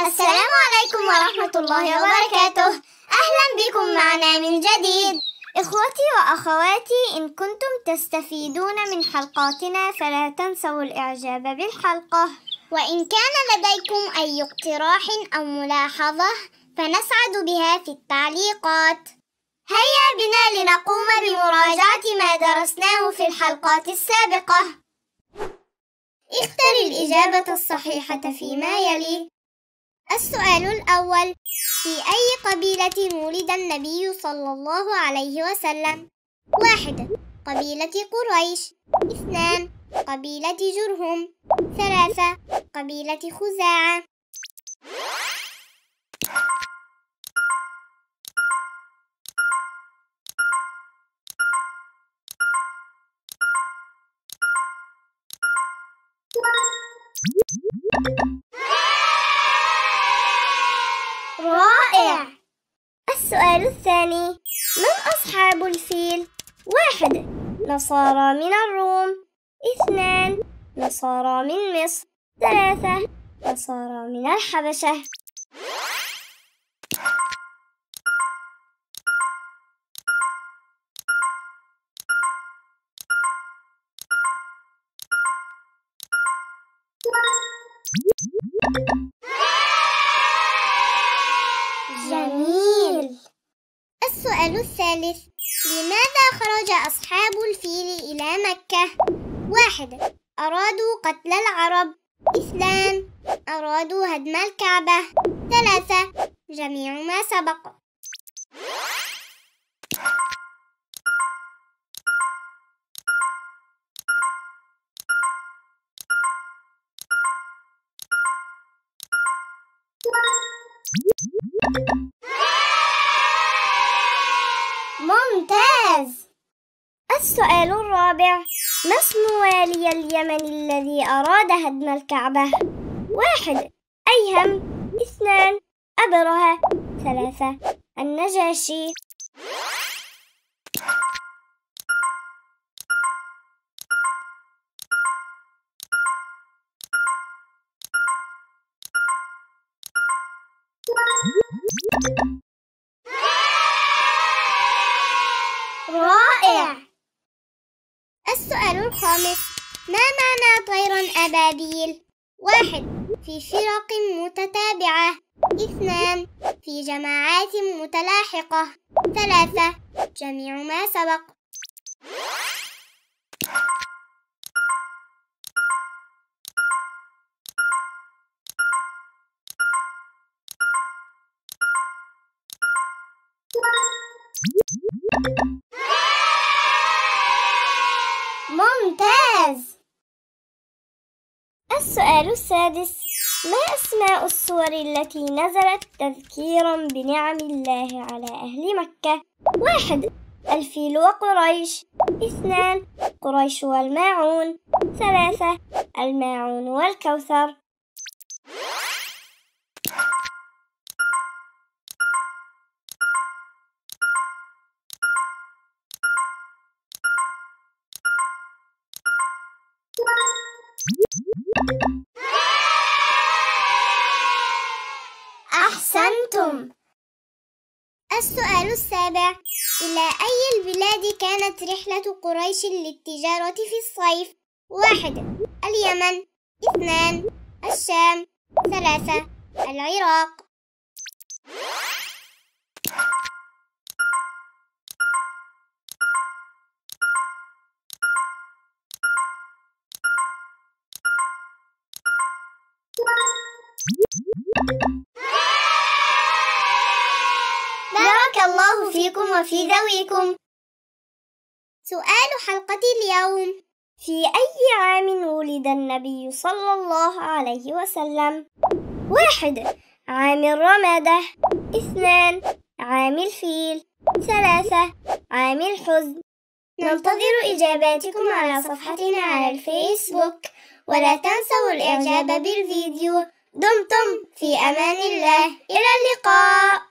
السلام عليكم ورحمة الله وبركاته أهلا بكم معنا من جديد إخوتي وأخواتي إن كنتم تستفيدون من حلقاتنا فلا تنسوا الإعجاب بالحلقة وإن كان لديكم أي اقتراح أو ملاحظة فنسعد بها في التعليقات هيا بنا لنقوم بمراجعة ما درسناه في الحلقات السابقة اختر الإجابة الصحيحة فيما يلي السؤال الأول في أي قبيلة ولد النبي صلى الله عليه وسلم؟ واحد قبيلة قريش اثنان قبيلة جرهم ثلاثة قبيلة خزاعة رائع السؤال الثاني من أصحاب الفيل؟ واحد نصارى من الروم اثنان نصارى من مصر ثلاثة نصارى من الحبشة جميل السؤال الثالث لماذا خرج أصحاب الفيل إلى مكة؟ واحد أرادوا قتل العرب اثنان أرادوا هدم الكعبة ثلاثة جميع ما سبق ممتاز السؤال الرابع ما اسم والي اليمن الذي أراد هدم الكعبة؟ واحد أيهم اثنان أبرهة ثلاثة النجاشي رائع السؤال الخامس ما معنى طير أبابيل؟ واحد في فرق متتابعة اثنان في جماعات متلاحقة ثلاثة جميع ما سبق ممتاز السؤال السادس ما أسماء السور التي نزلت تذكيرا بنعم الله على أهل مكة؟ واحد الفيل وقريش اثنان قريش والماعون ثلاثة الماعون والكوثر أحسنتم السؤال السابع إلى أي البلاد كانت رحلة قريش للتجارة في الصيف؟ واحد اليمن اثنان الشام ثلاثة العراق بارك الله فيكم وفي ذويكم سؤال حلقة اليوم في أي عام ولد النبي صلى الله عليه وسلم؟ واحد عام الرمادة اثنان عام الفيل ثلاثة عام الحزن ننتظر إجاباتكم على صفحتنا على الفيسبوك ولا تنسوا الإعجاب بالفيديو دمتم في أمان الله إلى اللقاء